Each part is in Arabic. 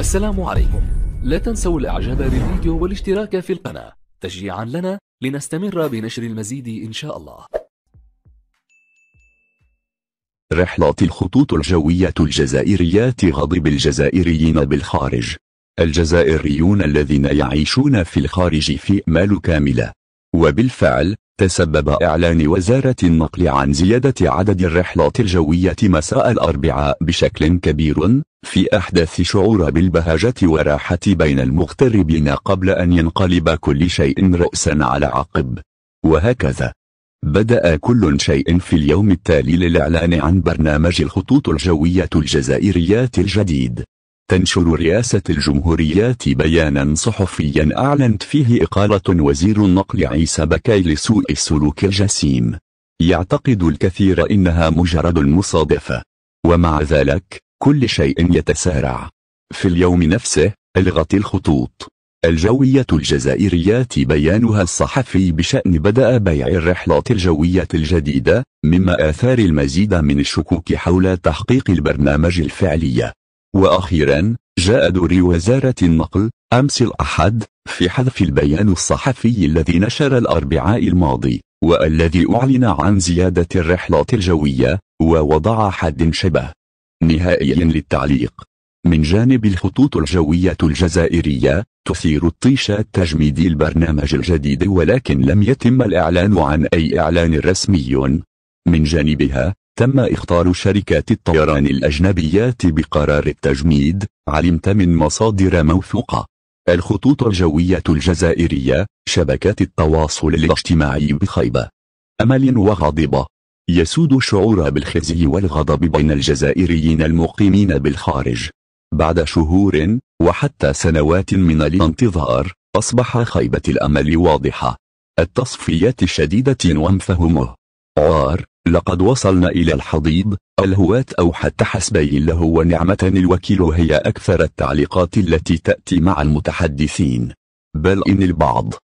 السلام عليكم لا تنسوا الاعجاب بالفيديو والاشتراك في القناة تشجيعا لنا لنستمر بنشر المزيد ان شاء الله رحلات الخطوط الجوية الجزائرية غضب الجزائريين بالخارج الجزائريون الذين يعيشون في الخارج في أمال كاملة وبالفعل تسبب إعلان وزارة النقل عن زيادة عدد الرحلات الجوية مساء الأربعاء بشكل كبير في أحدث شعور بالبهجة وراحة بين المغتربين قبل أن ينقلب كل شيء رأسا على عقب وهكذا بدأ كل شيء في اليوم التالي للإعلان عن برنامج الخطوط الجوية الجزائريات الجديد تنشر رئاسة الجمهوريات بيانا صحفيا أعلنت فيه إقالة وزير النقل عيسى بكاي لسوء السلوك الجسيم يعتقد الكثير إنها مجرد مصادفة ومع ذلك كل شيء يتسارع في اليوم نفسه الغت الخطوط الجوية الجزائريات بيانها الصحفي بشأن بدأ بيع الرحلات الجوية الجديدة مما آثار المزيد من الشكوك حول تحقيق البرنامج الفعلية وأخيرا جاء دور وزارة النقل أمس الأحد في حذف البيان الصحفي الذي نشر الأربعاء الماضي والذي أعلن عن زيادة الرحلات الجوية ووضع حد شبه نهائيا للتعليق من جانب الخطوط الجوية الجزائرية تثير الطيش تجميد البرنامج الجديد ولكن لم يتم الإعلان عن أي إعلان رسمي من جانبها تم إخطار شركات الطيران الأجنبيات بقرار التجميد علمت من مصادر موثوقة الخطوط الجوية الجزائرية شبكات التواصل الاجتماعي بخيبة أمل وغضب يسود الشعور بالخزي والغضب بين الجزائريين المقيمين بالخارج بعد شهور وحتى سنوات من الانتظار أصبح خيبة الأمل واضحة التصفيات الشديدة وانفهمه عار لقد وصلنا إلى الحضيض الهواة أو حتى حسبي الله ونعمة الوكيل هي أكثر التعليقات التي تأتي مع المتحدثين بل إن البعض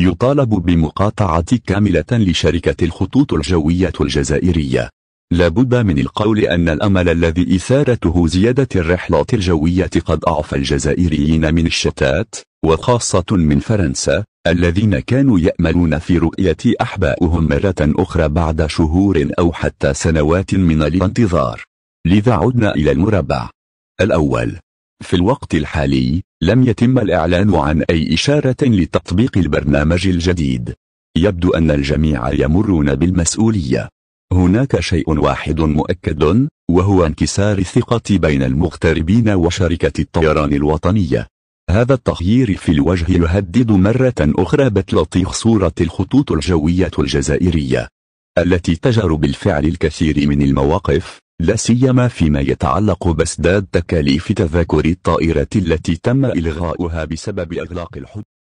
يطالب بمقاطعة كاملة لشركة الخطوط الجوية الجزائرية لابد من القول أن الأمل الذي إثارته زيادة الرحلات الجوية قد أعفى الجزائريين من الشتات وخاصة من فرنسا الذين كانوا يأملون في رؤية أحبائهم مرة أخرى بعد شهور أو حتى سنوات من الانتظار لذا عدنا إلى المربع الأول في الوقت الحالي لم يتم الإعلان عن أي إشارة لتطبيق البرنامج الجديد يبدو أن الجميع يمرون بالمسؤولية هناك شيء واحد مؤكد وهو انكسار الثقة بين المغتربين وشركة الطيران الوطنية هذا التغيير في الوجه يهدد مرة أخرى بتلطيخ صورة الخطوط الجوية الجزائرية التي تجر بالفعل الكثير من المواقف لا سيما فيما يتعلق بسداد تكاليف تذاكر الطائرة التي تم إلغاؤها بسبب إغلاق الحدود